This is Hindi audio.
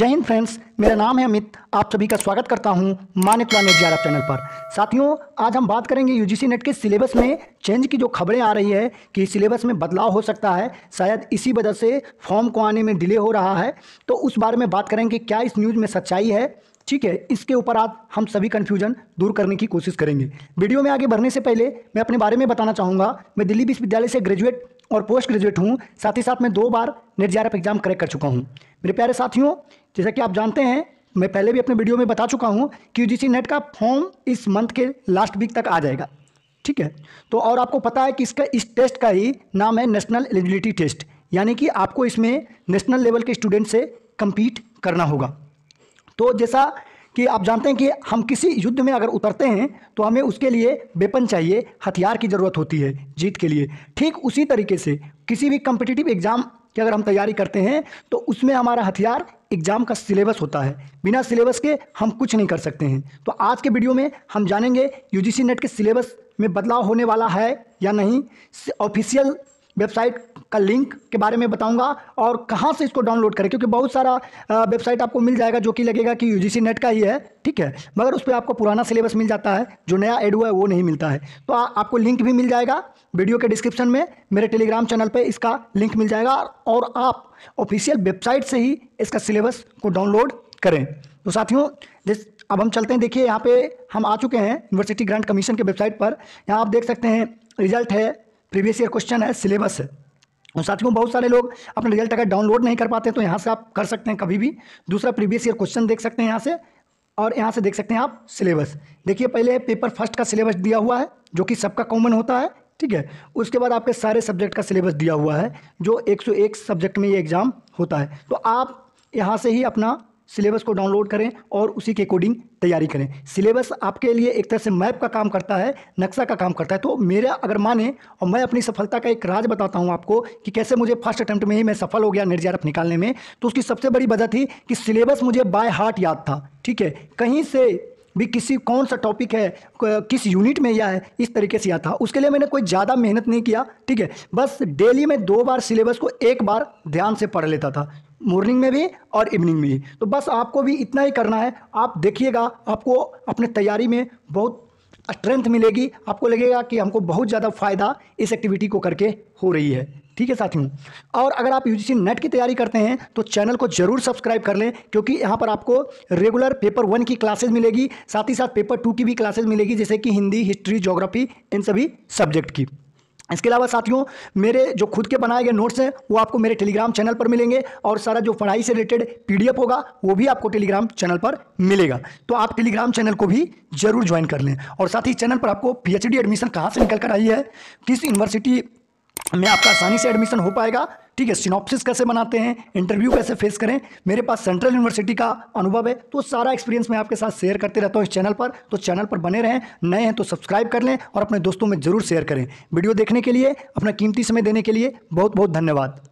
जय हिंद फ्रेंड्स मेरा नाम है अमित आप सभी का स्वागत करता हूं मानितला नेट ग्यारह चैनल पर साथियों आज हम बात करेंगे यूजीसी नेट के सिलेबस में चेंज की जो खबरें आ रही है कि सिलेबस में बदलाव हो सकता है शायद इसी वजह से फॉर्म को आने में डिले हो रहा है तो उस बारे में बात करेंगे क्या इस न्यूज़ में सच्चाई है ठीक है इसके ऊपर आज हम सभी कन्फ्यूजन दूर करने की कोशिश करेंगे वीडियो में आगे बढ़ने से पहले मैं अपने बारे में बताना चाहूँगा मैं दिल्ली विश्वविद्यालय से ग्रेजुएट और पोस्ट ग्रेजुएट हूँ साथ ही साथ मैं दो बार नेट जे एग्ज़ाम क्रैक कर चुका हूँ मेरे प्यारे साथियों जैसा कि आप जानते हैं मैं पहले भी अपने वीडियो में बता चुका हूँ कि यू नेट का फॉर्म इस मंथ के लास्ट वीक तक आ जाएगा ठीक है तो और आपको पता है कि इसका इस टेस्ट का ही नाम है नेशनल एलिजिबिलिटी टेस्ट यानी कि आपको इसमें नेशनल लेवल के स्टूडेंट से कम्पीट करना होगा तो जैसा कि आप जानते हैं कि हम किसी युद्ध में अगर उतरते हैं तो हमें उसके लिए वेपन चाहिए हथियार की ज़रूरत होती है जीत के लिए ठीक उसी तरीके से किसी भी कम्पिटिटिव एग्ज़ाम की अगर हम तैयारी करते हैं तो उसमें हमारा हथियार एग्ज़ाम का सिलेबस होता है बिना सिलेबस के हम कुछ नहीं कर सकते हैं तो आज के वीडियो में हम जानेंगे यू नेट के सिलेबस में बदलाव होने वाला है या नहीं ऑफिशियल वेबसाइट का लिंक के बारे में बताऊंगा और कहाँ से इसको डाउनलोड करें क्योंकि बहुत सारा वेबसाइट आपको मिल जाएगा जो कि लगेगा कि यू नेट का ही है ठीक है मगर उस पर आपको पुराना सिलेबस मिल जाता है जो नया एड हुआ है वो नहीं मिलता है तो आ, आपको लिंक भी मिल जाएगा वीडियो के डिस्क्रिप्शन में मेरे टेलीग्राम चैनल पर इसका लिंक मिल जाएगा और आप ऑफिशियल वेबसाइट से ही इसका सिलेबस को डाउनलोड करें तो साथियों जिस अब हम चलते हैं देखिए यहाँ पे हम आ चुके हैं यूनिवर्सिटी ग्रांट कमीशन के वेबसाइट पर यहाँ आप देख सकते हैं रिजल्ट है प्रीवियस ईयर क्वेश्चन है सिलेबस है और साथियों बहुत सारे लोग अपना रिजल्ट अगर डाउनलोड नहीं कर पाते तो यहाँ से आप कर सकते हैं कभी भी दूसरा प्रीवियस ईयर क्वेश्चन देख सकते हैं यहाँ से और यहाँ से देख सकते हैं आप सिलेबस देखिए पहले पेपर फर्स्ट का सिलेबस दिया हुआ है जो कि सबका कॉमन होता है ठीक है उसके बाद आपके सारे सब्जेक्ट का सिलेबस दिया हुआ है जो 101 सब्जेक्ट में ये एग्ज़ाम होता है तो आप यहाँ से ही अपना सिलेबस को डाउनलोड करें और उसी के अकॉर्डिंग तैयारी करें सिलेबस आपके लिए एक तरह से मैप का काम करता है नक्शा का काम करता है तो मेरा अगर माने और मैं अपनी सफलता का एक राज बताता हूँ आपको कि कैसे मुझे फर्स्ट अटैम्प्ट में ही मैं सफल हो गया निर्जारफ निकालने में तो उसकी सबसे बड़ी वजह थी कि सिलेबस मुझे बाय हार्ट याद था ठीक है कहीं से भी किसी कौन सा टॉपिक है किस यूनिट में या है इस तरीके से या था उसके लिए मैंने कोई ज़्यादा मेहनत नहीं किया ठीक है बस डेली मैं दो बार सिलेबस को एक बार ध्यान से पढ़ लेता था मॉर्निंग में भी और इवनिंग में भी तो बस आपको भी इतना ही करना है आप देखिएगा आपको अपने तैयारी में बहुत स्ट्रेंथ मिलेगी आपको लगेगा कि हमको बहुत ज़्यादा फ़ायदा इस एक्टिविटी को करके हो रही है ठीक है साथियों और अगर आप यूजीसी नेट की तैयारी करते हैं तो चैनल को जरूर सब्सक्राइब कर लें क्योंकि यहाँ पर आपको रेगुलर पेपर वन की क्लासेज मिलेगी साथ ही साथ पेपर टू की भी क्लासेज मिलेगी जैसे कि हिंदी हिस्ट्री जोग्राफी इन सभी सब्जेक्ट की इसके अलावा साथियों मेरे जो खुद के बनाए गए नोट्स हैं वो आपको मेरे टेलीग्राम चैनल पर मिलेंगे और सारा जो पढ़ाई से रिलेटेड पीडीएफ होगा वो भी आपको टेलीग्राम चैनल पर मिलेगा तो आप टेलीग्राम चैनल को भी जरूर ज्वाइन कर लें और साथ ही चैनल पर आपको पीएचडी एडमिशन कहाँ से निकल कर आई है किस यूनिवर्सिटी में आपका आसानी से एडमिशन हो पाएगा ठीक है सिनॉप्सिस कैसे बनाते हैं इंटरव्यू कैसे फेस करें मेरे पास सेंट्रल यूनिवर्सिटी का अनुभव है तो सारा एक्सपीरियंस मैं आपके साथ शेयर करते रहता हूँ इस चैनल पर तो चैनल पर बने रहें नए हैं तो सब्सक्राइब कर लें और अपने दोस्तों में ज़रूर शेयर करें वीडियो देखने के लिए अपना कीमती समय देने के लिए बहुत बहुत धन्यवाद